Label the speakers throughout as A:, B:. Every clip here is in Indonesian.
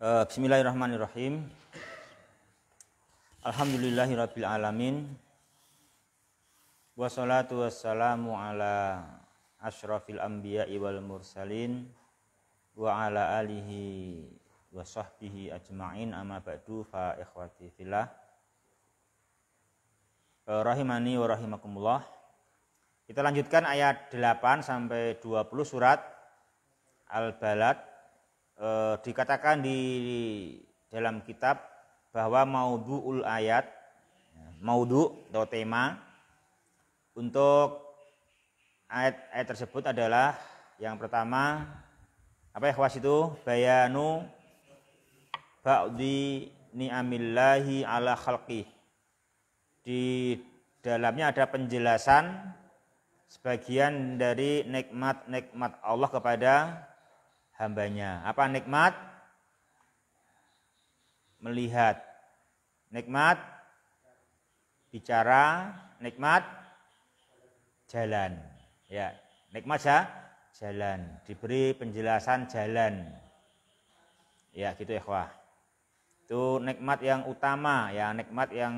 A: Eh, bismillahirrahmanirrahim. Alhamdulillahirabbil alamin. Wassalatu wassalamu ala asyrafil anbiya'i wal mursalin wa ala alihi wa sahbihi ajma'in amma ba'du fa ikhwati fillah. Eh, rahimani wa rahimakumullah. Kita lanjutkan ayat 8 sampai 20 surat Al-Balad eh, dikatakan di, dalam kitab bahwa maudhu'ul ayat maudhu atau tema untuk ayat-ayat tersebut adalah yang pertama apa ya khawas itu bayanu ba'di ni'amillahi ala khalqi di dalamnya ada penjelasan sebagian dari nikmat-nikmat Allah kepada hambanya. Apa nikmat? Melihat. Nikmat bicara, nikmat jalan. Ya, nikmat ya jalan, diberi penjelasan jalan. Ya, gitu ya, wah. Itu nikmat yang utama, ya, nikmat yang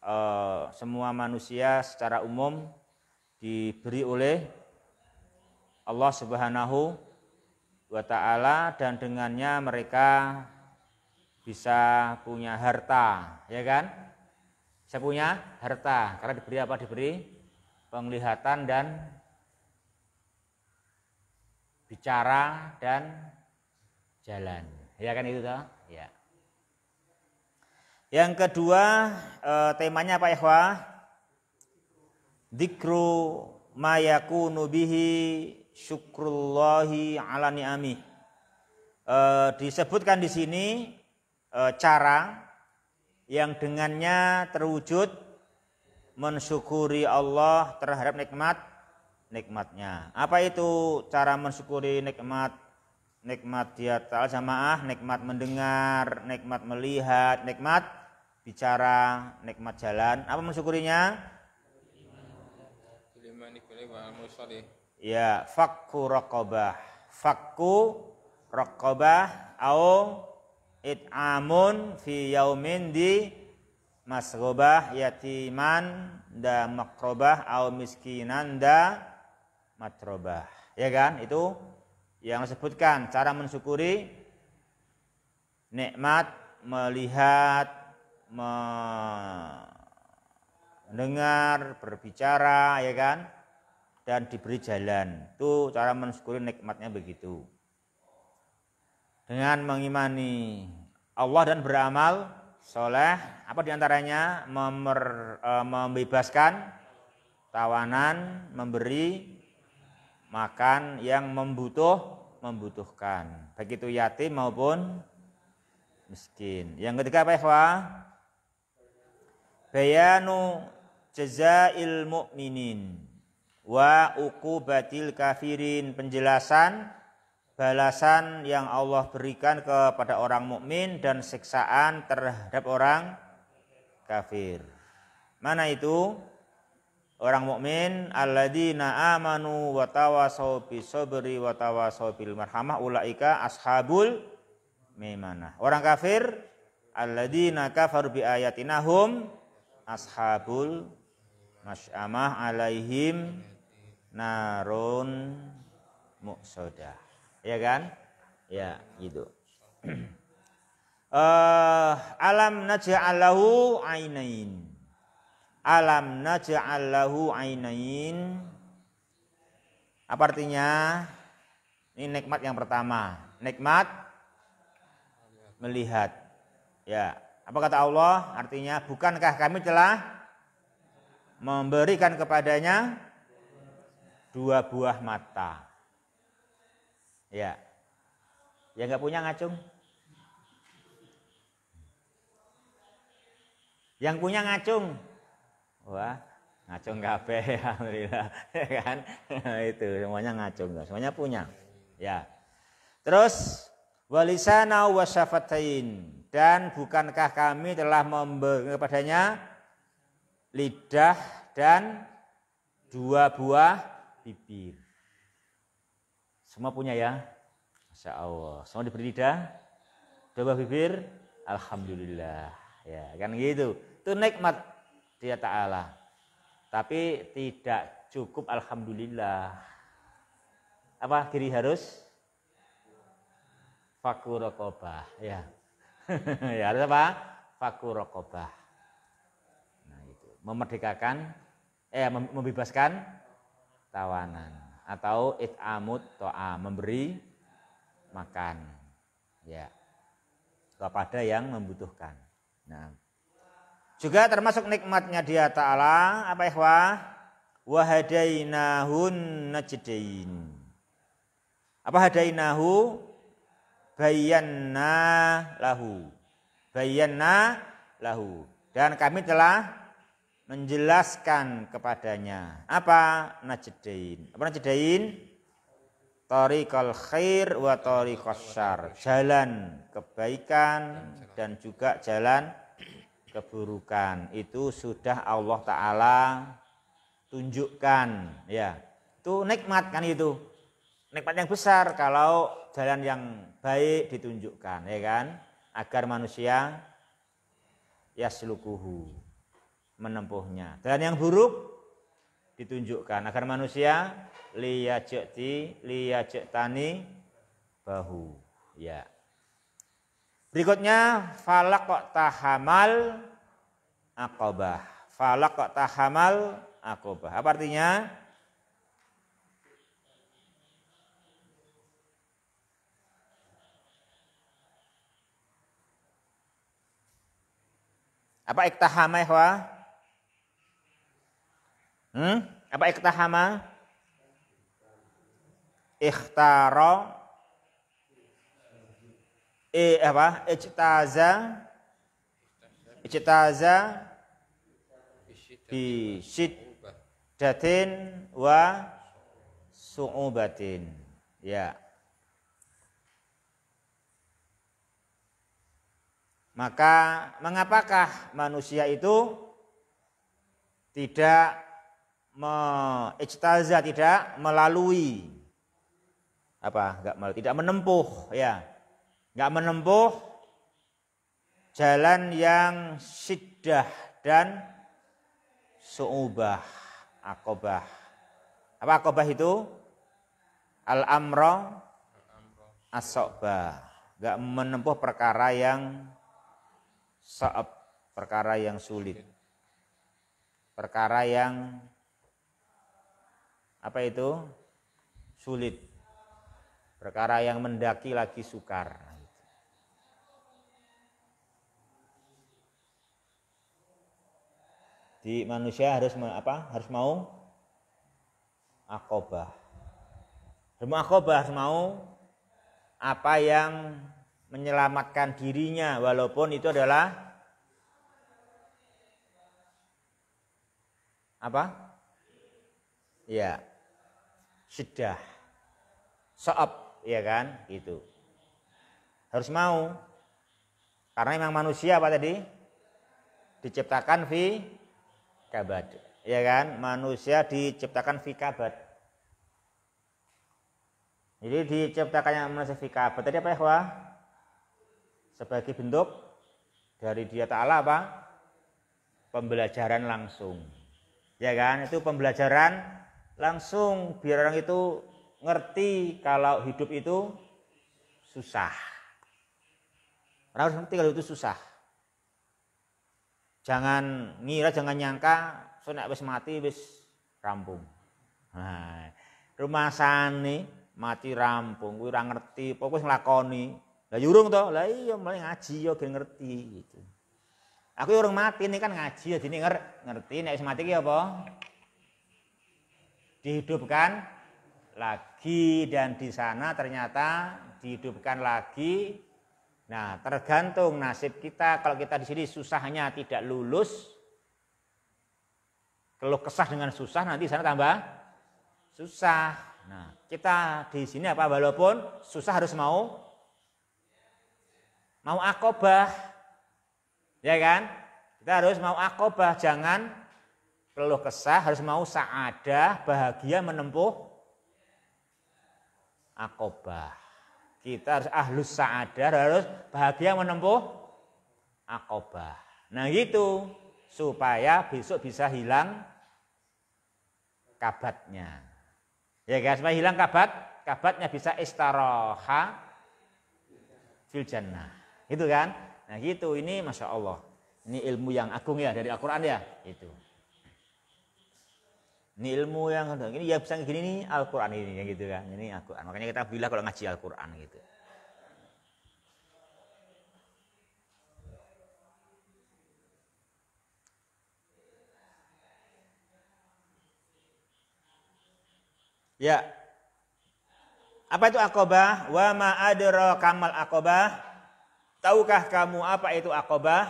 A: eh, semua manusia secara umum diberi oleh Allah Subhanahu wa taala dan dengannya mereka bisa punya harta, ya kan? Saya punya harta karena diberi apa? Diberi penglihatan dan bicara dan jalan. Ya kan itu toh? Ya. Yang kedua e, temanya apa ya, Dikru mayaku nubihi syukrullahi ala ni'ami. E, disebutkan di sini e, cara yang dengannya terwujud mensyukuri Allah terhadap nikmat nikmatnya. Apa itu cara mensyukuri nikmat nikmat dia ta'al jamaah, nikmat mendengar, nikmat melihat, nikmat bicara, nikmat jalan. Apa mensyukurinya? ya fakku rokobah, fakku rokobah, au it'amun fi yaumin di masrobah yatiman da makrobah au miskinan da matrobah ya kan itu yang disebutkan cara mensyukuri nikmat melihat mendengar berbicara ya kan dan diberi jalan. Itu cara mensyukuri nikmatnya begitu. Dengan mengimani Allah dan beramal soleh, apa diantaranya Memer, e, membebaskan tawanan, memberi makan yang membutuh membutuhkan, begitu itu yatim maupun miskin. Yang ketiga apa ya, Bayanu jazail mu'minin wa uqubatil kafirin penjelasan balasan yang Allah berikan kepada orang mukmin dan siksaan terhadap orang kafir. Mana itu? Orang mukmin alladzina amanu wa tawasau bisabri wa tawasau bil marhamah ulaika ashabul maimanah. Orang kafir alladzina kafaru bi ayatinahum ashabul masyamah alaihim narun muksodah ya kan ya gitu uh, alam naj'alahu ainain alam naj'alahu ainain apa artinya ini nikmat yang pertama nikmat melihat ya apa kata Allah artinya bukankah kami telah memberikan kepadanya dua buah mata. Ya. ya nggak punya ngacung? Yang punya ngacung. Wah, ngacung kabeh alhamdulillah ya kan. itu semuanya ngacung, semuanya punya. Ya. Terus walisana wasafatain dan bukankah kami telah memberi kepadanya lidah dan dua buah bibir. Semua punya ya? Masya Allah. Semua diberi lidah? Coba bibir? Alhamdulillah. Ya kan gitu. Itu nikmat dia ta'ala. Tapi tidak cukup Alhamdulillah. Apa kiri harus? Fakur Ya. ya harus apa? Fakur Nah, itu. Memerdekakan, eh membebaskan tawanan atau it'amut to'a memberi makan ya kepada yang membutuhkan. Nah, juga termasuk nikmatnya dia taala apa ikhwah? Wa nahun najdain. Apa hadainahu? Bayanna lahu. Bayanna lahu. Dan kami telah menjelaskan kepadanya apa najdain apa najdain tariqal khair wa tariqas syar jalan kebaikan dan juga jalan keburukan itu sudah Allah taala tunjukkan ya itu nikmat kan itu nikmat yang besar kalau jalan yang baik ditunjukkan ya kan agar manusia yaslukuhu menempuhnya. Dan yang buruk ditunjukkan agar manusia liyajati tani bahu ya berikutnya falak tahamal akobah falak tahamal akobah apa artinya apa iktahama wah Hmm? Apa iktahama? ikhtaro Eh apa? Ijtaza. Ijtaza. Bi syiddatin wa su'ubatin. Ya. Maka mengapakah manusia itu tidak mengijtaza tidak melalui apa enggak melalui tidak menempuh ya enggak menempuh jalan yang sidah dan suubah akobah apa akobah itu al amro asobah enggak menempuh perkara yang saab perkara yang sulit perkara yang apa itu sulit perkara yang mendaki lagi sukar di manusia harus apa harus mau akobah harus mau akobah harus mau apa yang menyelamatkan dirinya walaupun itu adalah apa ya sudah soap ya kan itu harus mau karena memang manusia apa tadi diciptakan fi kabad ya kan manusia diciptakan fi kabad jadi diciptakannya manusia fi kabad tadi apa ya wah sebagai bentuk dari dia taala apa pembelajaran langsung ya kan itu pembelajaran langsung biar orang itu ngerti kalau hidup itu susah. Orang harus ngerti kalau itu susah. Jangan ngira, jangan nyangka, so nek wis mati wis rampung. Nah, rumah sani mati rampung, Gue orang ngerti, pokoknya ngelakoni. Lah yurung ya to, lah iya mulai ngaji yo ya, gen ngerti gitu. Aku orang ya mati ini kan ngaji ya dini ngerti, nek mati ki apa? dihidupkan lagi dan di sana ternyata dihidupkan lagi. Nah, tergantung nasib kita kalau kita di sini susahnya tidak lulus kalau kesah dengan susah nanti sana tambah susah. Nah, kita di sini apa walaupun susah harus mau mau akobah. Ya kan? Kita harus mau akobah, jangan keluh kesah harus mau saada bahagia menempuh akobah kita harus ahlus saadah harus bahagia menempuh akobah nah gitu supaya besok bisa hilang kabatnya ya guys supaya hilang kabat kabatnya bisa istaroha fil jannah gitu kan nah gitu ini masya Allah ini ilmu yang agung ya dari Al-Quran ya itu ini ilmu yang ini ya bisa gini nih Al-Qur'an ini ya gitu kan. Ini Al-Qur'an. Makanya kita bilang kalau ngaji Al-Qur'an gitu. Ya. Apa itu akobah? Wa ma adra kamal akobah. Tahukah kamu apa itu akobah?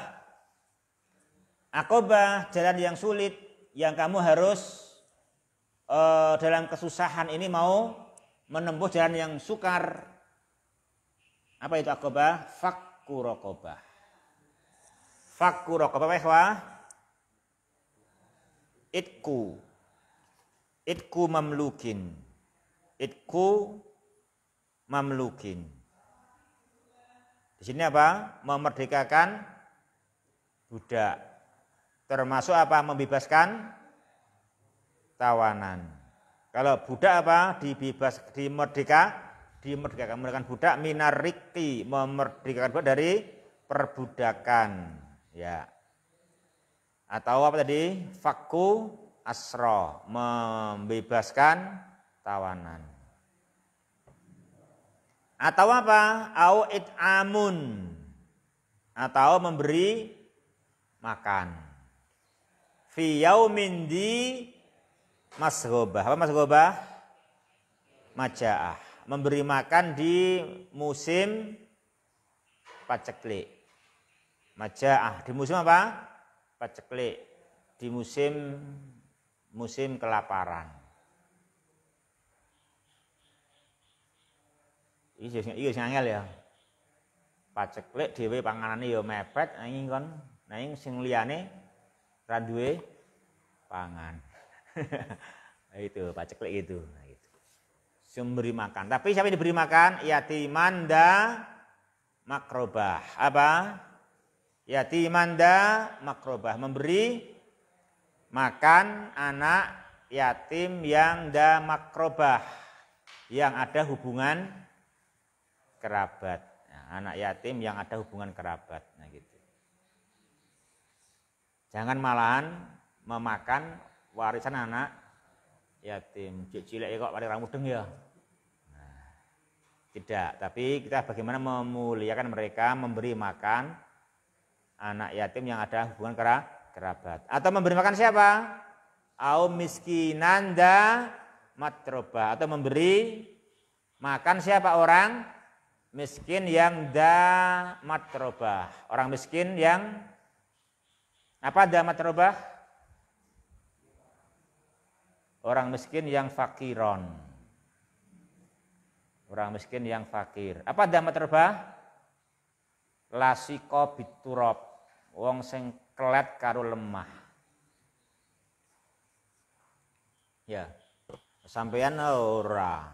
A: Akobah jalan yang sulit yang kamu harus e, dalam kesusahan ini mau menembus jalan yang sukar. Apa itu akobah? Fakku rokobah. Fakku rokobah, apa ikhwah? Itku. Itku mamlukin. Itku mamlukin. Di sini apa? Memerdekakan budak. Termasuk apa? Membebaskan tawanan. Kalau budak apa? Dibebas, dimerdeka, dimerdekakan. Mereka budak minariki, memerdekakan budak dari perbudakan. Ya. Atau apa tadi? Fakku asro, membebaskan tawanan. Atau apa? Au amun atau memberi makan. Fi yaumin Mas masrobah. Apa Mas masrobah? Majaah. Memberi makan di musim paceklik. Majaah. Di musim apa? Paceklik. Di musim musim kelaparan. Iya, iya ngangel ya. Paceklik dhewe panganane ya mepet nanging kon nanging sing liyane ra pangan. itu Pak Ceklek itu. Nah, itu. Memberi makan. Tapi siapa yang diberi makan? Yatimanda makrobah. Apa? Yatimanda makrobah. Memberi makan anak yatim yang da makrobah. Yang ada hubungan kerabat. Nah, anak yatim yang ada hubungan kerabat. Nah, gitu. Jangan malahan memakan warisan anak yatim. cilik ya kok paling rambut ya. Nah, tidak, tapi kita bagaimana memuliakan mereka, memberi makan anak yatim yang ada hubungan kerabat. Atau memberi makan siapa? Au miskinanda matroba. Atau memberi makan siapa orang? miskin yang da matroba Orang miskin yang apa da matrobah? orang miskin yang fakiron. Orang miskin yang fakir. Apa dhamma terba? Lasiko biturop. Wong sing kelet karo lemah. Ya. Sampeyan ora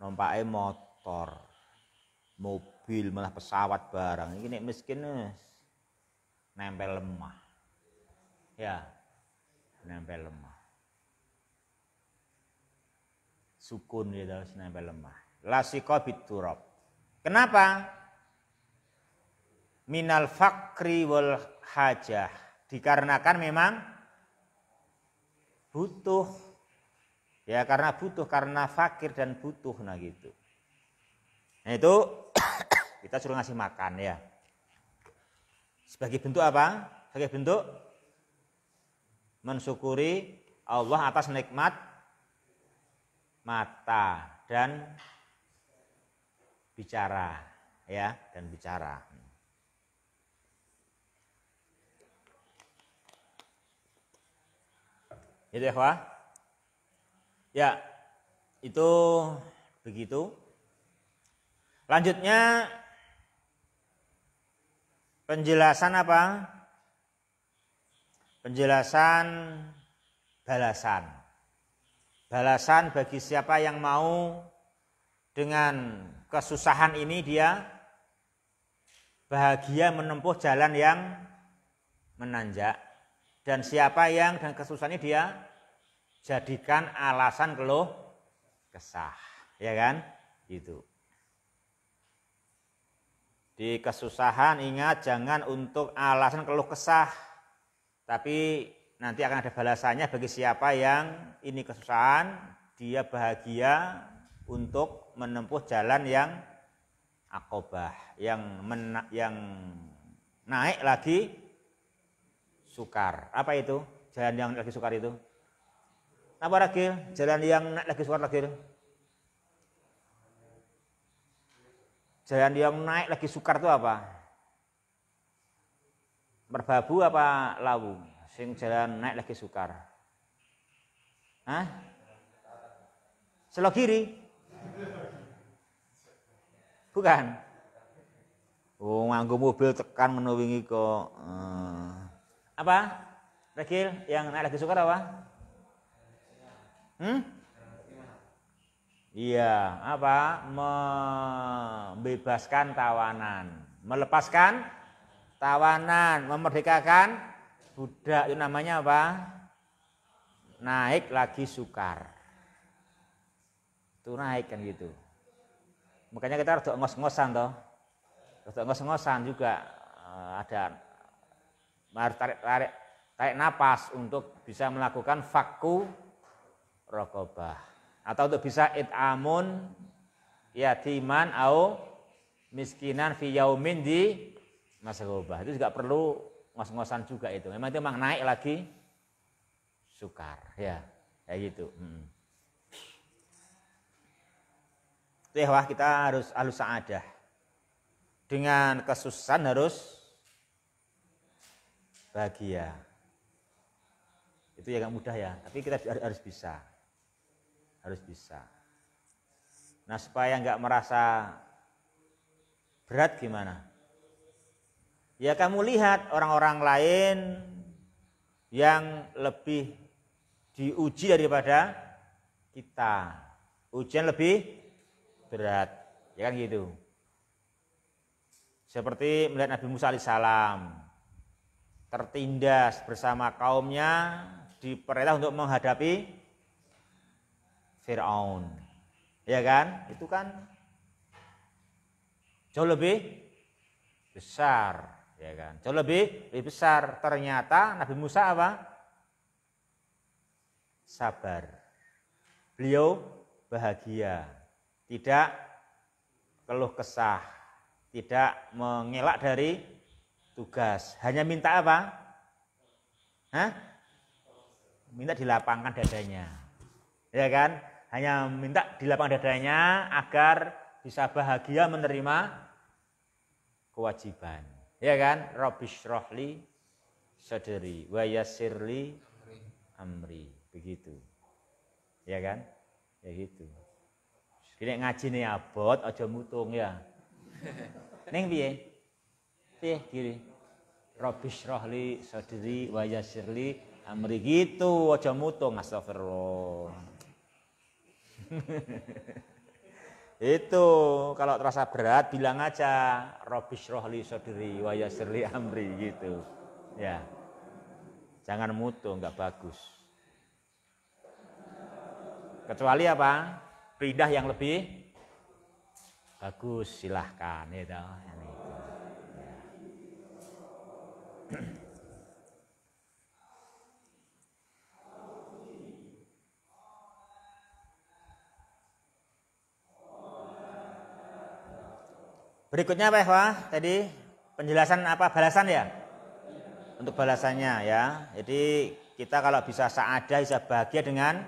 A: numpake motor, mobil, malah pesawat barang. ini miskinnya miskin nempel lemah. Ya. Nempel lemah. sukun gitu senambah lemah lasiko biturab kenapa minal fakri wal hajah dikarenakan memang butuh ya karena butuh karena fakir dan butuh nah gitu nah itu kita suruh ngasih makan ya sebagai bentuk apa sebagai bentuk mensyukuri Allah atas nikmat mata dan bicara ya dan bicara. Itu ya, Ya, itu begitu. Lanjutnya penjelasan apa? Penjelasan balasan balasan bagi siapa yang mau dengan kesusahan ini dia bahagia menempuh jalan yang menanjak dan siapa yang dengan kesusahan ini dia jadikan alasan keluh kesah ya kan itu di kesusahan ingat jangan untuk alasan keluh kesah tapi nanti akan ada balasannya bagi siapa yang ini kesusahan, dia bahagia untuk menempuh jalan yang akobah, yang mena, yang naik lagi sukar. Apa itu? Jalan yang lagi sukar itu? Apa lagi Jalan yang naik lagi sukar lagi Jalan yang naik lagi sukar itu apa? Merbabu apa lawung sing jalan naik lagi sukar. Hah? Selok kiri? Bukan. Oh, nganggo mobil tekan menuwingi kok. Hmm. Apa? Rekil yang naik lagi sukar apa? Hmm? Iya, apa? Membebaskan tawanan, melepaskan tawanan, memerdekakan budak itu namanya apa? Naik lagi sukar. Itu naik kan gitu. Makanya kita harus ngos-ngosan toh. Harus ngos-ngosan juga eh, ada harus tarik-tarik tarik napas untuk bisa melakukan fakku rokobah atau untuk bisa itamun yatiman au miskinan fi yaumin di masrobah itu juga perlu ngos-ngosan juga itu. Memang itu memang naik lagi sukar ya kayak gitu. Hmm. Itu ya wah kita harus alus saadah. Dengan kesusahan harus bahagia. Itu ya gak mudah ya, tapi kita harus bisa. Harus bisa. Nah supaya nggak merasa berat gimana? Ya kamu lihat orang-orang lain yang lebih diuji daripada kita. Ujian lebih berat, ya kan gitu. Seperti melihat Nabi Musa alaihissalam tertindas bersama kaumnya diperintah untuk menghadapi Fir'aun. Ya kan? Itu kan jauh lebih besar ya kan jauh lebih lebih besar ternyata Nabi Musa apa sabar beliau bahagia tidak keluh kesah tidak mengelak dari tugas hanya minta apa Hah? minta dilapangkan dadanya ya kan hanya minta dilapangkan dadanya agar bisa bahagia menerima kewajiban ya kan Robishrohli rohli Wayasirli Waya amri begitu ya kan ya gitu kini ngaji nih abot aja mutung ya neng biye piye kiri Robishrohli rohli Wayasirli Waya amri gitu aja mutung astagfirullah Itu kalau terasa berat bilang aja Robish rohli sodiri wayasirli amri gitu. Ya. Jangan mutu nggak bagus. Kecuali apa? Pindah yang lebih bagus silahkan ya. Berikutnya apa ya, tadi penjelasan apa balasan ya? Untuk balasannya ya. Jadi kita kalau bisa saada bisa bahagia dengan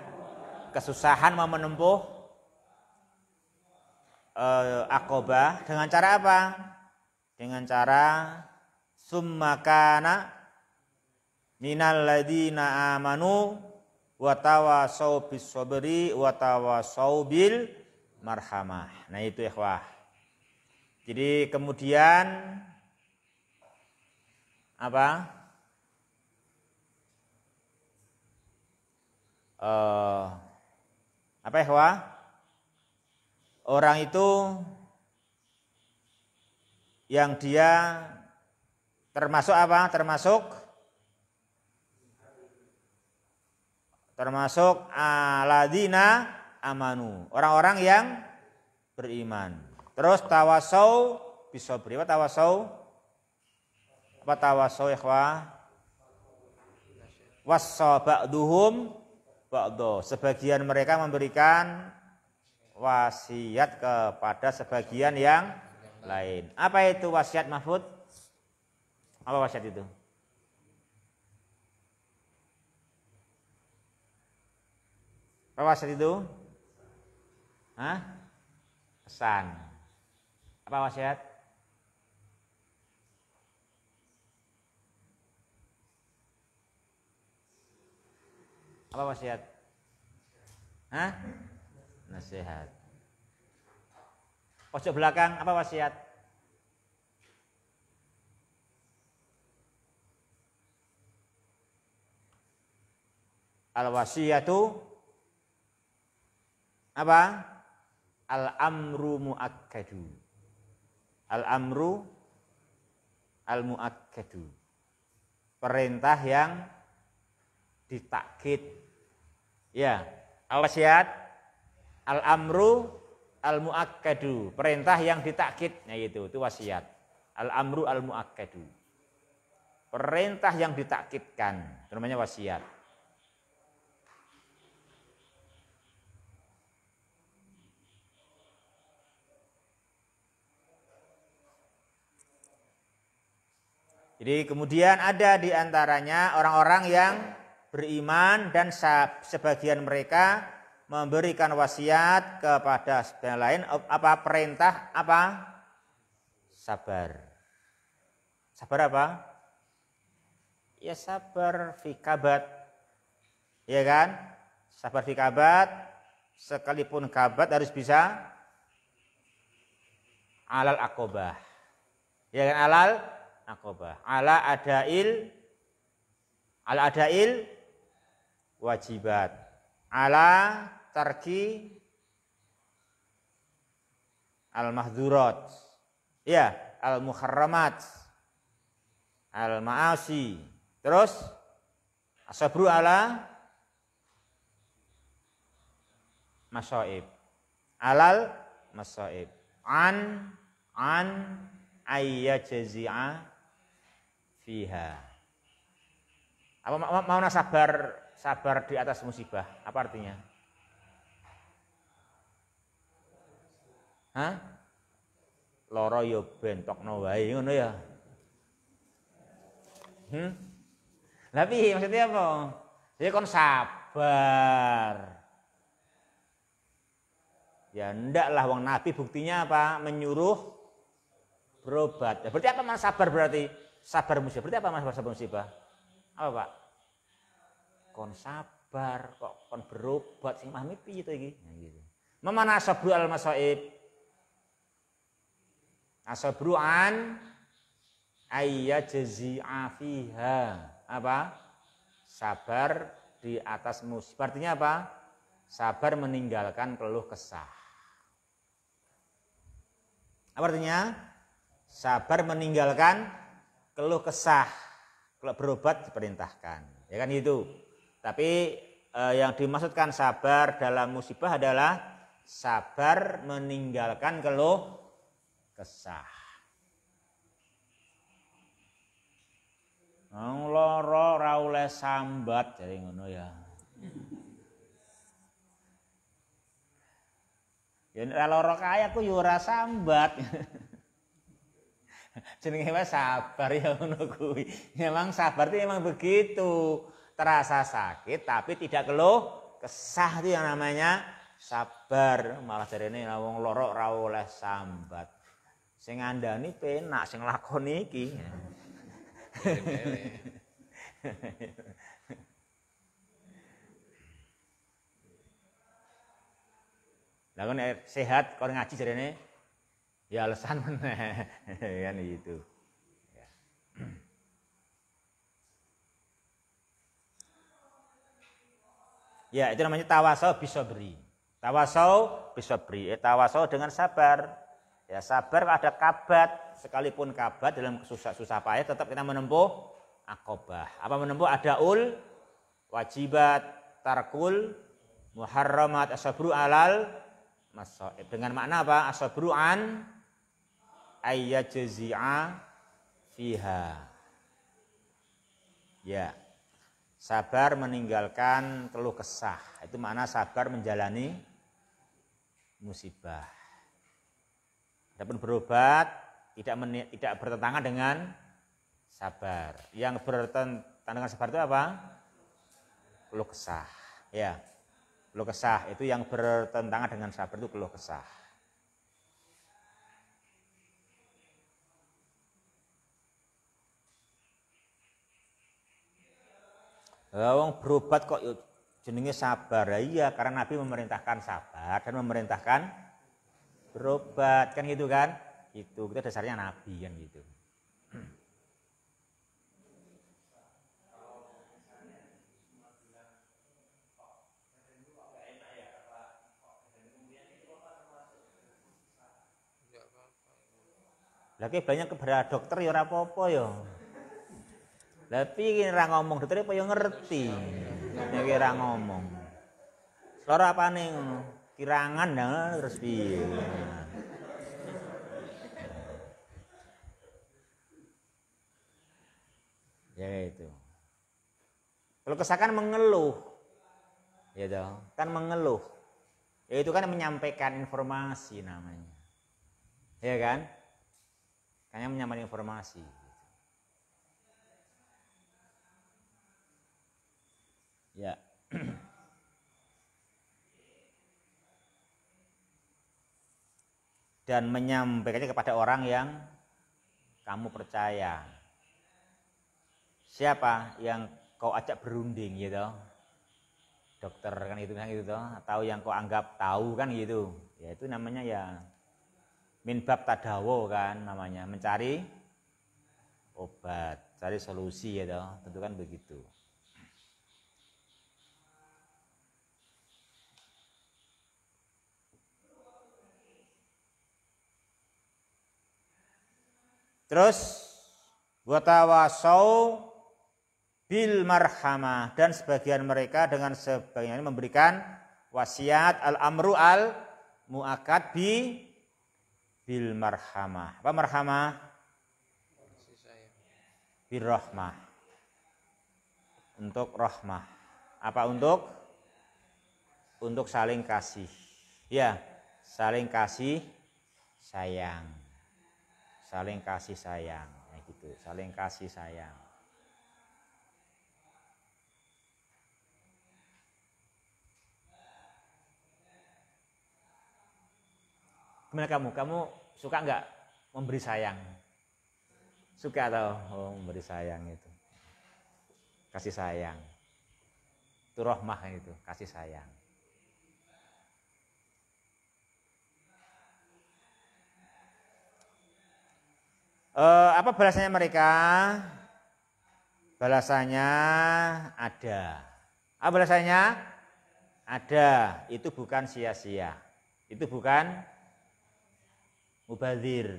A: kesusahan mau menempuh uh, eh, akobah dengan cara apa? Dengan cara summakana minal ladina amanu watawasau bis sabri watawasau bil marhamah. Nah itu ikhwah. Jadi kemudian apa? Eh, apa ya, Wah? Orang itu yang dia termasuk apa? Termasuk termasuk aladina amanu, orang-orang yang beriman. Terus tawasau bisa beri, Apa tawasau? Apa tawasau ikhwah? Wasso ba'duhum ba'du. Sebagian mereka memberikan wasiat kepada sebagian yang lain. Apa itu wasiat Mahfud? Apa wasiat itu? Apa wasiat itu? Hah? Pesan. Apa wasiat? Apa wasiat? Hah? Nasihat. Pojok belakang apa wasiat? Al wasiatu apa? Al amru muakkadu. Al-amru al-muakkadu. Perintah yang ditakid. Ya, al-syat al-amru al-muakkadu, perintah yang ditakid. Nah ya itu, itu wasiat. Al-amru al-muakkadu. Perintah yang ditakidkan, namanya wasiat. Jadi kemudian ada di antaranya orang-orang yang beriman dan sebagian mereka memberikan wasiat kepada sebagian lain apa perintah apa sabar. Sabar apa? Ya sabar fikabat. Ya kan? Sabar fikabat sekalipun kabat harus bisa alal akobah. Ya kan alal akobah. Ala adail ala adail wajibat. Ala tarki al mahdurat. Ya, al muharramat. Al maasi. Terus asabru ala masoib Alal masoib An an ayya jazia fiha. Apa mau sabar sabar di atas musibah? Apa artinya? Hah? Loro yo ya no wae ngono ya. Hmm? Tapi maksudnya apa? Jadi ya kon sabar. Ya ndak lah, wong nabi buktinya apa? Menyuruh berobat. Ya, berarti apa mas sabar berarti? sabar musibah. Berarti apa mas sabar musibah? Apa pak? Kon sabar, kok kon berobat, sing mahmi piye itu lagi. Nah, gitu. Memana sabru al masaib? Asabru an jazi afiha. Apa? Sabar di atas musibah. Artinya apa? Sabar meninggalkan keluh kesah. Apa artinya? Sabar meninggalkan keluh kesah, kalau berobat diperintahkan. Ya kan itu. Tapi eh, yang dimaksudkan sabar dalam musibah adalah sabar meninggalkan keluh kesah. Nang loro sambat jadi ngono ya. Ya ora loro kaya aku yura ya sambat. jenenge wae sabar ya ngono kuwi. Memang sabar itu memang begitu. Terasa sakit tapi tidak keluh kesah itu yang namanya sabar. Malah dari ini wong lorok ra oleh sambat. Sing ngandani penak, sing lakoni iki. Lah eh, sehat kon ngaji jarene ya alasan meneh kan itu ya. ya itu namanya tawasau bisa beri tawasau bisa beri eh, tawasau dengan sabar ya sabar ada kabat sekalipun kabat dalam susah susah payah tetap kita menempuh akobah apa menempuh ada ul wajibat tarkul muharramat asabru alal masoib dengan makna apa asabru an ayyajzi'a fiha. Ya. Sabar meninggalkan keluh kesah. Itu makna sabar menjalani musibah. Adapun berobat tidak men, tidak bertentangan dengan sabar. Yang bertentangan dengan sabar itu apa? Keluh kesah. Ya. Keluh kesah itu yang bertentangan dengan sabar itu keluh kesah. Eh, wong berobat kok jenenge sabar. Ya iya, karena Nabi memerintahkan sabar dan memerintahkan berobat kan gitu kan? Gitu. Itu kita dasarnya Nabi kan gitu. Lagi banyak kepada dokter ya rapopo apa ya. Tapi ini orang ngomong dokter apa yang ngerti. Ini ya orang ngomong. Loro apa nih? Kirangan dan nah, terus piye. Ya itu. Kalau kesakan mengeluh. Ya dong, kan mengeluh. Ya itu kan menyampaikan informasi namanya. Ya kan? Kayaknya menyampaikan informasi. Ya. Dan menyampaikannya kepada orang yang kamu percaya. Siapa yang kau ajak berunding gitu? Dokter kan itu kan gitu toh, atau yang kau anggap tahu kan gitu. Ya itu namanya ya minbab tadawo kan namanya, mencari obat, cari solusi ya gitu. toh, tentu kan begitu. Terus watawasau bil marhamah dan sebagian mereka dengan sebagian memberikan wasiat al amru al muakat bi bil marhamah. Apa marhamah? Bil rahmah. Untuk rahmah. Apa untuk? Untuk saling kasih. Ya, saling kasih sayang saling kasih sayang ya gitu saling kasih sayang gimana kamu kamu suka nggak memberi sayang suka atau oh, memberi sayang itu kasih sayang itu rohmah itu kasih sayang Uh, apa balasannya mereka? Balasannya ada. Apa balasannya? Ada. Itu bukan sia-sia. Itu bukan mubazir.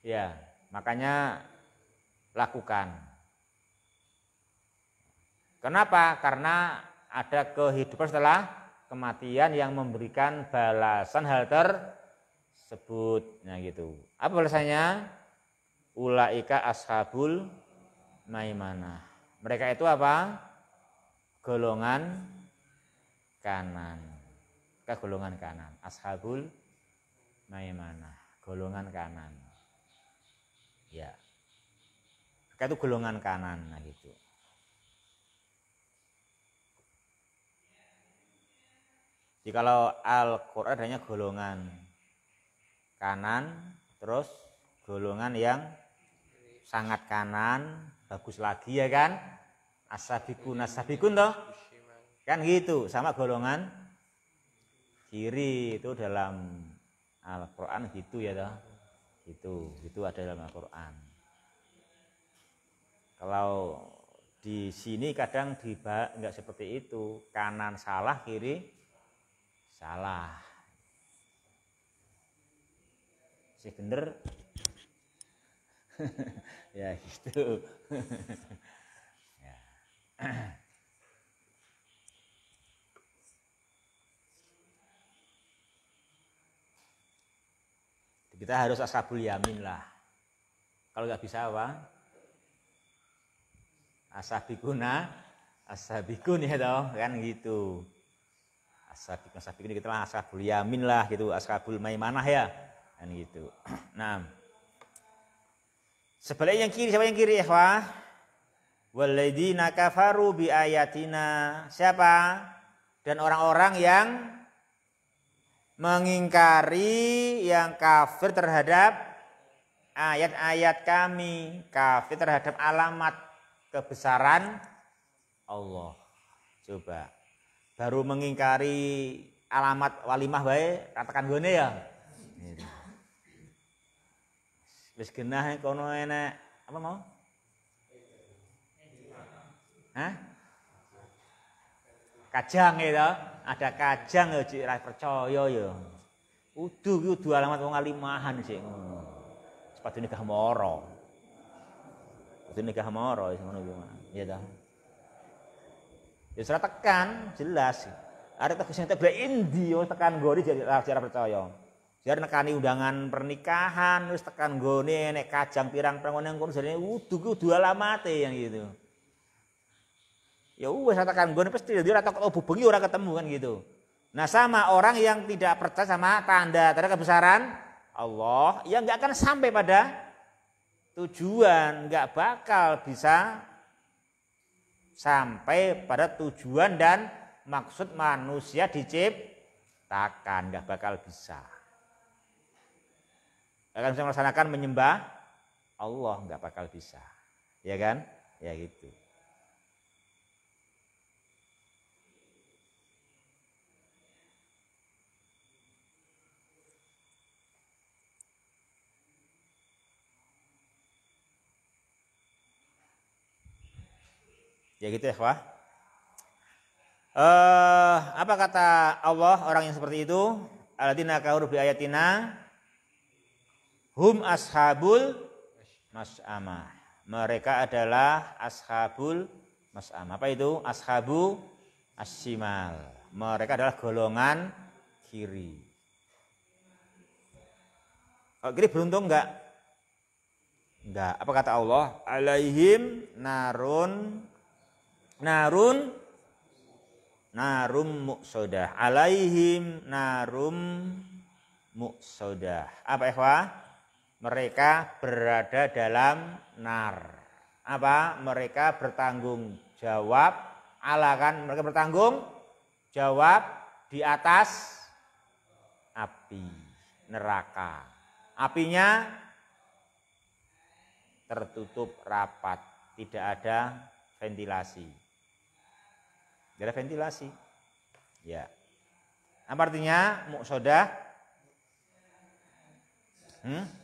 A: Ya, makanya lakukan. Kenapa? Karena ada kehidupan setelah kematian yang memberikan balasan hal tersebut. Nah gitu. Apa balasannya? Ulaika ashabul maimanah. Mereka itu apa? Golongan kanan. Ke golongan kanan. Ashabul maimanah. Golongan kanan. Ya. Mereka itu golongan kanan. Nah gitu. Jadi kalau Al-Quran adanya golongan kanan, terus golongan yang sangat kanan bagus lagi ya kan asabikun asabikun toh kan gitu sama golongan kiri itu dalam Al-Quran gitu ya toh gitu itu ada dalam Al-Quran kalau di sini kadang tiba nggak seperti itu kanan salah kiri salah sih bener ya gitu
B: ya.
A: kita harus ashabul yamin lah kalau nggak bisa apa ashabikuna ashabikun ya dong kan gitu ashabikun ashabikun kita lah ashabul yamin lah gitu ashabul maimanah ya kan gitu nah Sebelah yang kiri siapa yang kiri ikhwah? Waladina kafaru bi ayatina. Siapa? Dan orang-orang yang mengingkari yang kafir terhadap ayat-ayat kami, kafir terhadap alamat kebesaran Allah. Coba baru mengingkari alamat walimah baik katakan gue ya. Gitu. Wis genah kono enak apa mau? Hah? Kajang ya ada kajang ya cik percaya ya. Udu ki udu alamat wong alimahan sih. Hmm. Sepatune gak moro. Sepatu nikah moro ngono ki iya Ya ta. Ya tekan jelas. Arek Ada tak indi yo tekan gori jadi cara percaya. Jar nekani undangan pernikahan, terus tekan goni nek kacang pirang kurus kono jarene wudu dua lama teh yang gitu. Ya wis tekan goni pasti dia ora tok oh, bengi orang ketemu kan gitu. Nah sama orang yang tidak percaya sama tanda tanda kebesaran Allah yang nggak akan sampai pada tujuan, nggak bakal bisa sampai pada tujuan dan maksud manusia diciptakan, nggak bakal bisa akan bisa melaksanakan menyembah Allah nggak bakal bisa ya kan ya gitu Ya gitu ya, Wah. Eh, apa kata Allah orang yang seperti itu? Aladina kau bi ayatina hum ashabul mas'amah. Mereka adalah ashabul mas'amah. Apa itu? Ashabu asimal Mereka adalah golongan kiri. Oh, kiri beruntung enggak? Enggak. Apa kata Allah? Alaihim narun narun narum muksodah. Alaihim narum muksodah. Apa ikhwah? Mereka berada dalam nar. Apa? Mereka bertanggung jawab ala kan mereka bertanggung jawab di atas api neraka. Apinya tertutup rapat, tidak ada ventilasi. Tidak ada ventilasi. Ya. Apa artinya muksodah? Hmm?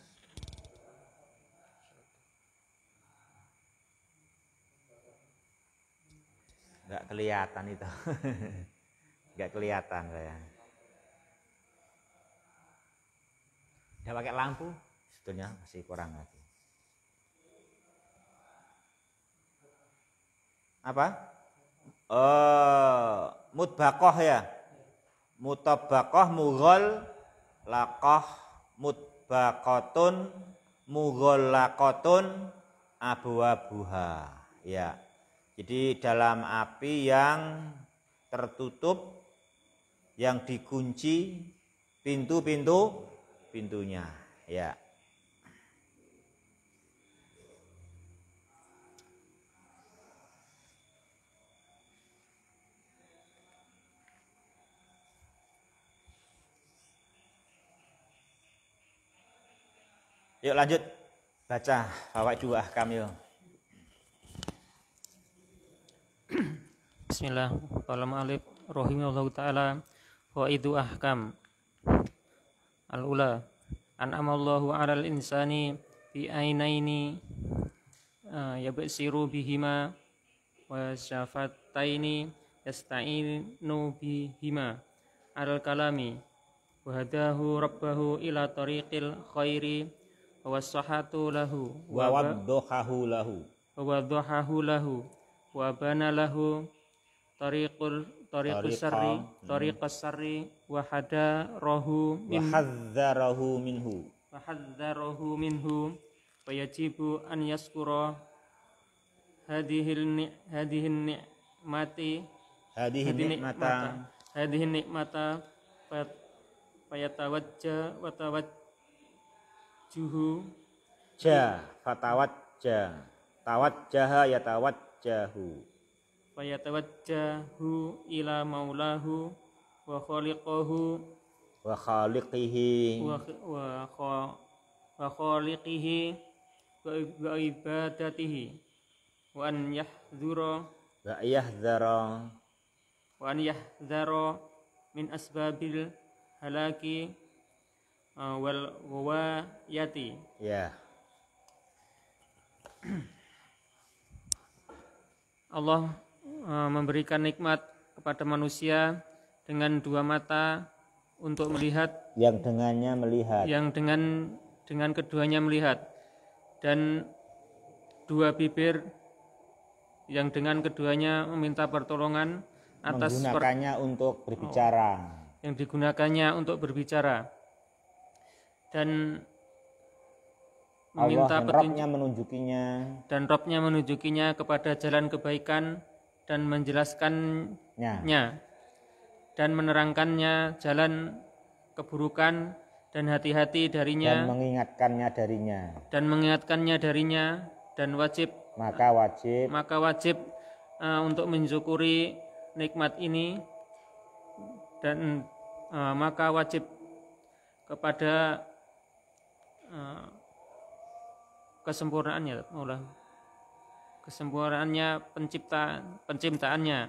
A: nggak kelihatan itu nggak kelihatan saya nggak pakai lampu sebetulnya masih kurang lagi apa oh mutbakoh ya mutabakoh mughol lakoh mutbakotun mughol lakotun abu abuha ya jadi dalam api yang tertutup, yang dikunci pintu-pintu pintunya, ya. Yuk lanjut baca bawa dua kami
B: Bismillah. Walam alif Allah taala wa idu ahkam. Al-ula an amallahu 'alal insani bi ainaini yabsiru bihima wa syafataini yasta'inu bihima al kalami wa hadahu rabbahu ila tariqil khairi wa sahatu lahu wa
A: wadhahahu lahu
B: wa wadhahahu lahu wa bana lahu tariqul tariqus sarri hmm. tariqus sarri wa hada rahu min
A: hadzarahu minhu
B: wa hadzarahu minhu wa yajibu an yaskura hadhihi hadhihi ni'mati hadhihi ni'mata hadhihi ni'mata fayatawajja wa tawajjuhu
A: ja fatawajja tawajjaha yatawajja yatawajjahu
B: wa yatawajjahu ila maulahu wa khaliqahu
A: wa khaliqihi wa
B: wa, wa khaliqihi wa ibadatihi wa an yahdhura
A: wa yahdhara
B: wa an yahdhara min asbabil halaki uh, wal ghawayati
A: ya yeah.
B: Allah eh, memberikan nikmat kepada manusia dengan dua mata untuk melihat
A: yang dengannya melihat
B: yang dengan dengan keduanya melihat dan dua bibir yang dengan keduanya meminta pertolongan atas menggunakannya
A: per, untuk berbicara oh,
B: yang digunakannya untuk berbicara dan meminta Allah petunjuk menunjukinya dan Robnya menunjukinya kepada jalan kebaikan dan menjelaskannya ya. dan menerangkannya jalan keburukan dan hati-hati darinya dan
A: mengingatkannya darinya
B: dan mengingatkannya darinya dan wajib maka wajib maka wajib uh, untuk mensyukuri nikmat ini dan uh, maka wajib kepada uh, kesempurnaannya Allah kesempurnaannya pencipta penciptaannya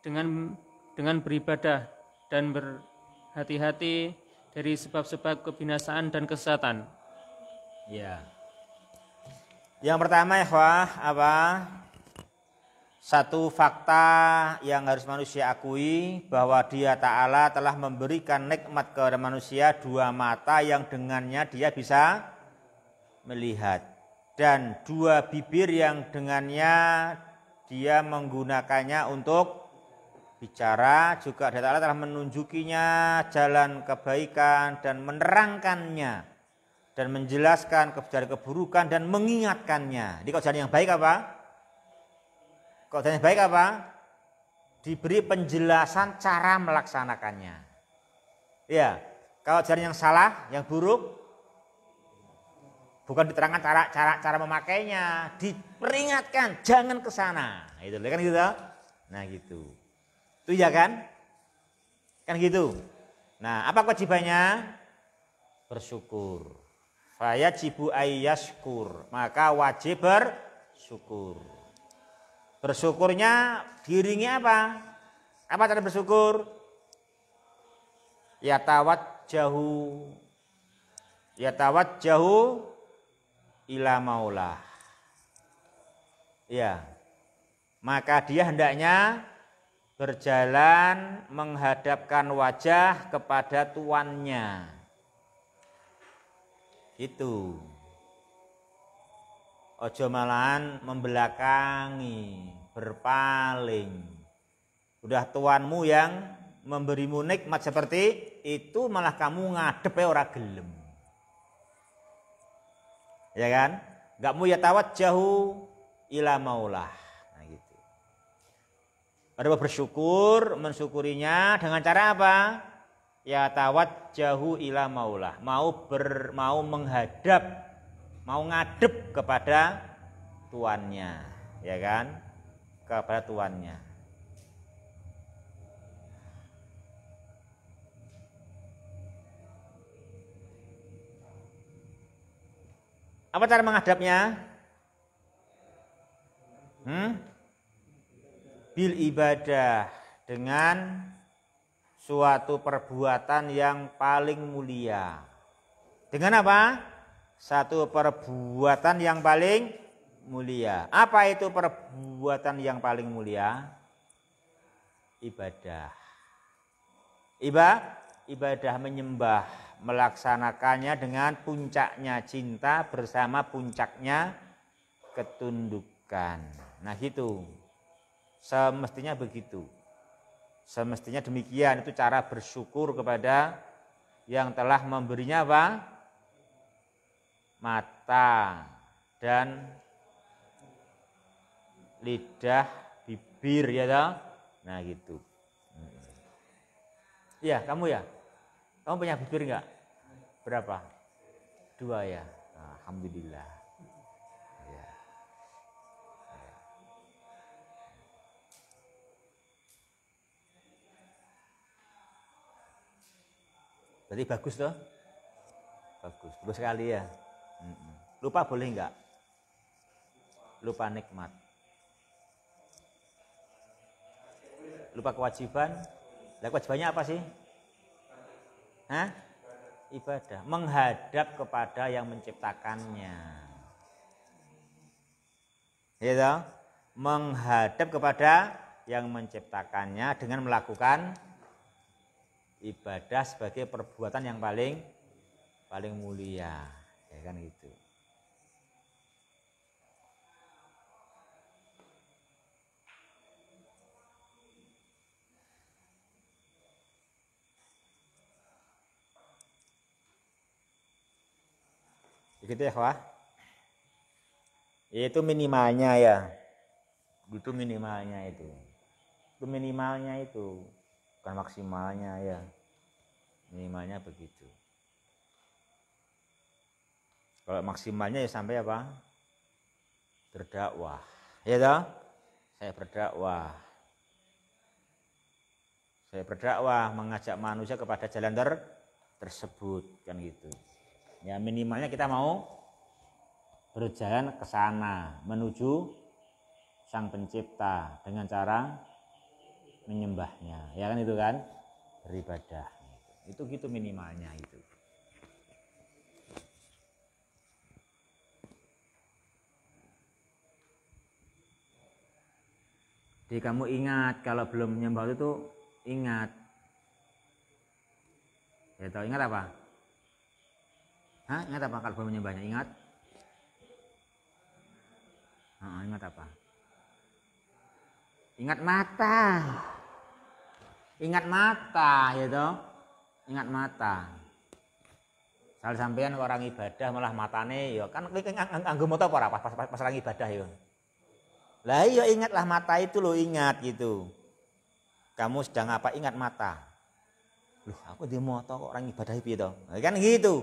B: dengan dengan beribadah dan berhati-hati dari sebab-sebab kebinasaan dan kesesatan. Ya. Yang pertama ya
A: apa? Satu fakta yang harus manusia akui bahwa Dia Ta'ala telah memberikan nikmat kepada manusia dua mata yang dengannya dia bisa melihat dan dua bibir yang dengannya dia menggunakannya untuk bicara juga Allah telah menunjukinya jalan kebaikan dan menerangkannya dan menjelaskan kebenaran keburukan dan mengingatkannya. Jadi kalau jalan yang baik apa? Kau jalan yang baik apa? Diberi penjelasan cara melaksanakannya. Ya, kalau jalan yang salah, yang buruk, bukan diterangkan cara cara cara memakainya, diperingatkan jangan ke sana. Nah, itu kan gitu. Nah, gitu. Itu ya kan? Kan gitu. Nah, apa kewajibannya? Bersyukur. saya cibu ayyashkur. Maka wajib bersyukur. Bersyukurnya diiringi apa? Apa cara bersyukur? Ya tawat jauh Ya tawat jauh ila maulah. Ya. Maka dia hendaknya berjalan menghadapkan wajah kepada tuannya. Itu. Ojo malahan membelakangi, berpaling. Udah tuanmu yang memberimu nikmat seperti itu malah kamu ngadepe ora gelem ya kan gak mau ya tawat jauh ila maulah nah, gitu ada bersyukur mensyukurinya dengan cara apa ya tawat jauh ila maulah mau ber mau menghadap mau ngadep kepada tuannya ya kan kepada tuannya Apa cara menghadapnya? Hmm? Bil ibadah dengan suatu perbuatan yang paling mulia. Dengan apa? Satu perbuatan yang paling mulia. Apa itu perbuatan yang paling mulia? Ibadah. Iba, ibadah menyembah melaksanakannya dengan puncaknya cinta bersama puncaknya ketundukan. Nah, itu. Semestinya begitu. Semestinya demikian itu cara bersyukur kepada yang telah memberinya apa? Mata dan lidah, bibir ya toh. Nah, gitu. Hmm. Iya kamu ya. Kamu punya bibir enggak? Berapa? Dua ya. Alhamdulillah. Ya. Berarti bagus toh? Bagus, bagus sekali ya. Lupa boleh enggak? Lupa nikmat. Lupa kewajiban. Lah kewajibannya apa sih? Hah? Ibadah, menghadap kepada yang menciptakannya. Gitu? Menghadap kepada yang menciptakannya dengan melakukan ibadah sebagai perbuatan yang paling paling mulia, ya kan gitu. Gitu ya, wah. Itu minimalnya ya. Itu minimalnya itu. Itu minimalnya itu. Bukan maksimalnya ya. Minimalnya begitu. Kalau maksimalnya ya sampai apa? Berdakwah. Ya toh? Saya berdakwah. Saya berdakwah mengajak manusia kepada jalan ter tersebut kan gitu ya minimalnya kita mau berjalan ke sana menuju sang pencipta dengan cara menyembahnya ya kan itu kan beribadah itu gitu minimalnya itu jadi kamu ingat kalau belum menyembah itu ingat ya tahu ingat apa Hah? Ingat apa kalau banyak Ingat? Nah, ingat apa? Ingat mata. Ingat mata, gitu. Ingat mata. Sal sampean orang ibadah malah matane ya kan nganggo mata apa pas, pas, pas, pas orang ibadah ya. Lah iya ingatlah mata itu lo ingat gitu. Kamu sedang apa? Ingat mata. Loh, aku di mata kok orang ibadah piye gitu. Kan gitu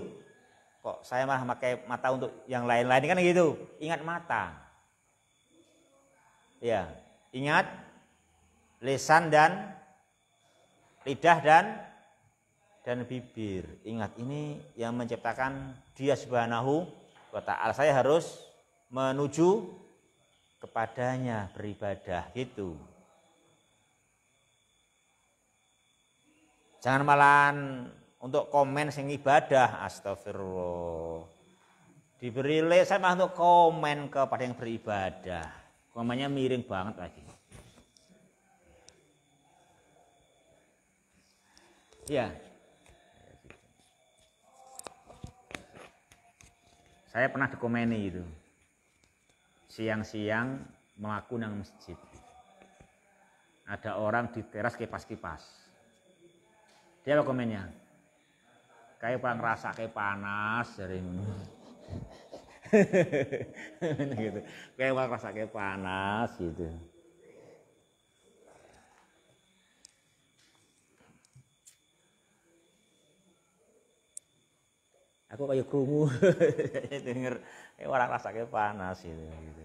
A: kok saya malah pakai mata untuk yang lain-lain kan gitu ingat mata ya ingat lesan dan lidah dan dan bibir ingat ini yang menciptakan dia subhanahu wa ta'ala saya harus menuju kepadanya beribadah gitu jangan malahan untuk komen sing ibadah astagfirullah diberi lesan malah untuk komen kepada yang beribadah komennya miring banget lagi ya saya pernah dikomeni itu siang-siang melaku nang masjid ada orang di teras kipas-kipas dia komennya kayak pang rasa kayak panas sering gitu kayak pang rasa kayak panas gitu aku kayak krumu denger kayak orang rasa kayak panas gitu, gitu.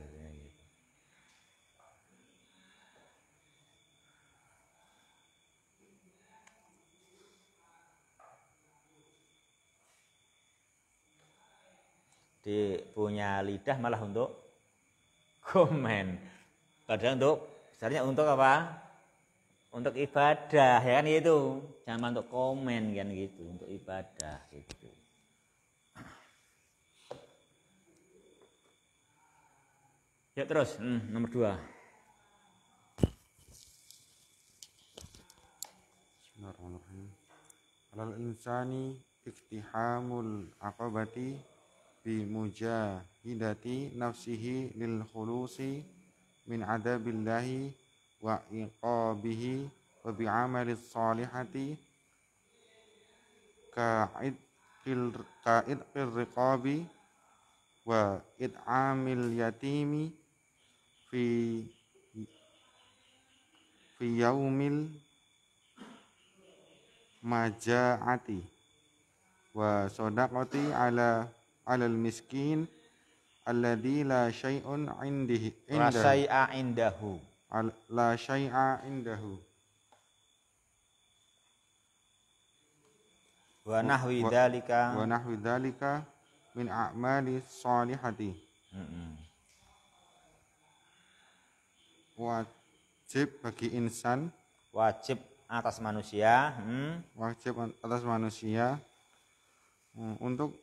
A: di punya lidah malah untuk komen. Padahal untuk seharusnya untuk apa? Untuk ibadah ya kan itu. Jangan untuk komen ya kan gitu, untuk ibadah gitu. Ya terus, hmm, nomor dua.
C: Bismillahirrahmanirrahim. Alal insani iktihamul akabati bi mujahidati nafsihi lil khulusi min adabillahi wa iqabihi wa bi amalis salihati ka'id ka'id riqabi wa idamil yatimi fi fi yaumil majaati wa sodakoti ala alal miskin alladhi la syai'un indihi la syai'a indahu la syai'a indahu wa nahwi dhalika wa nahwi dhalika min a'mali salihati wajib bagi insan wajib atas manusia hmm. wajib atas manusia hmm, untuk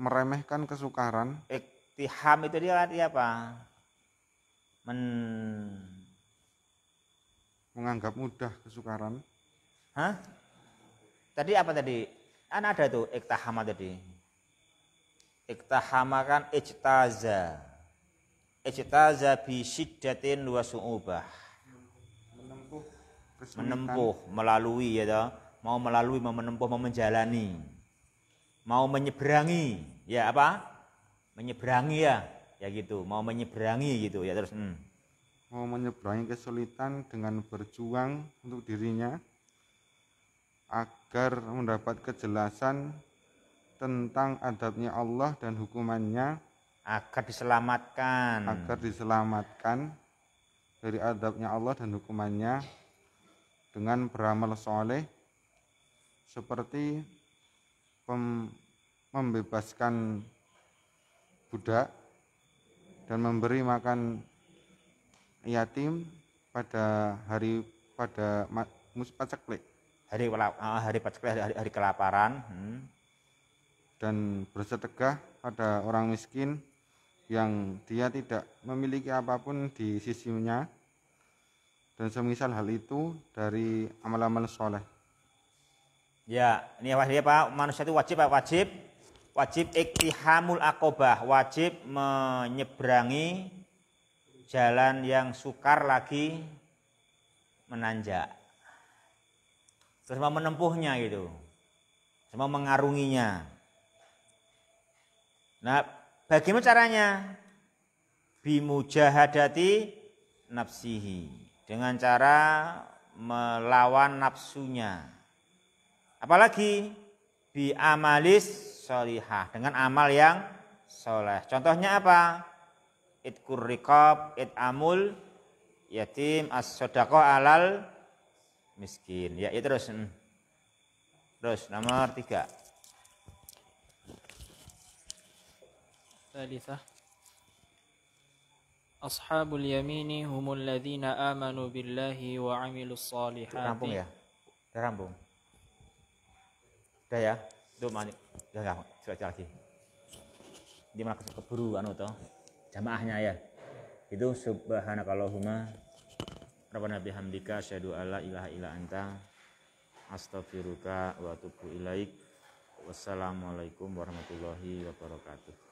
C: meremehkan kesukaran iktiham
A: itu dia arti apa
C: men menganggap mudah kesukaran
A: hah tadi apa tadi kan ada tuh iktahama tadi iktahama kan ijtaza ijtaza bi syiddatin wa su'ubah
B: menempuh menempuh
A: melalui ya toh mau melalui mau menempuh mau menjalani mau menyeberangi, ya apa? Menyeberangi ya, ya gitu, mau menyeberangi gitu ya terus. Hmm.
C: Mau menyeberangi kesulitan dengan berjuang untuk dirinya agar mendapat kejelasan tentang adabnya Allah dan hukumannya agar diselamatkan agar diselamatkan dari adabnya Allah dan hukumannya dengan beramal soleh seperti pem, membebaskan budak dan memberi makan yatim pada hari pada mus paceklik hari ah, hari paceklik hari, hari kelaparan hmm. dan bersedekah pada orang miskin yang dia tidak memiliki apapun di sisinya dan semisal hal itu dari amal-amal soleh
A: Ya, ini wajib Pak. Manusia itu wajib Pak, wajib wajib iktihamul akobah, wajib menyeberangi jalan yang sukar lagi menanjak. Terus mau menempuhnya gitu. Terus mengarunginya. Nah, bagaimana caranya? Bimujahadati nafsihi. Dengan cara melawan nafsunya. Apalagi bi amalis solihah dengan amal yang soleh. Contohnya apa? It rikab, it amul, yatim as sodako alal miskin. Ya, itu ya terus. Hmm. Terus nomor tiga.
B: Thalithah. Ashabul yamini humul ladhina amanu billahi wa amilus salihati. Rampung ya?
A: Rampung udah ya itu banyak udah ya cuaca lagi dia malah keburu anu toh jamaahnya ya itu subhanakallahumma rabbana bihamdika syadu alla ilaha illa anta astaghfiruka wa atubu ilaik wassalamualaikum
B: warahmatullahi wabarakatuh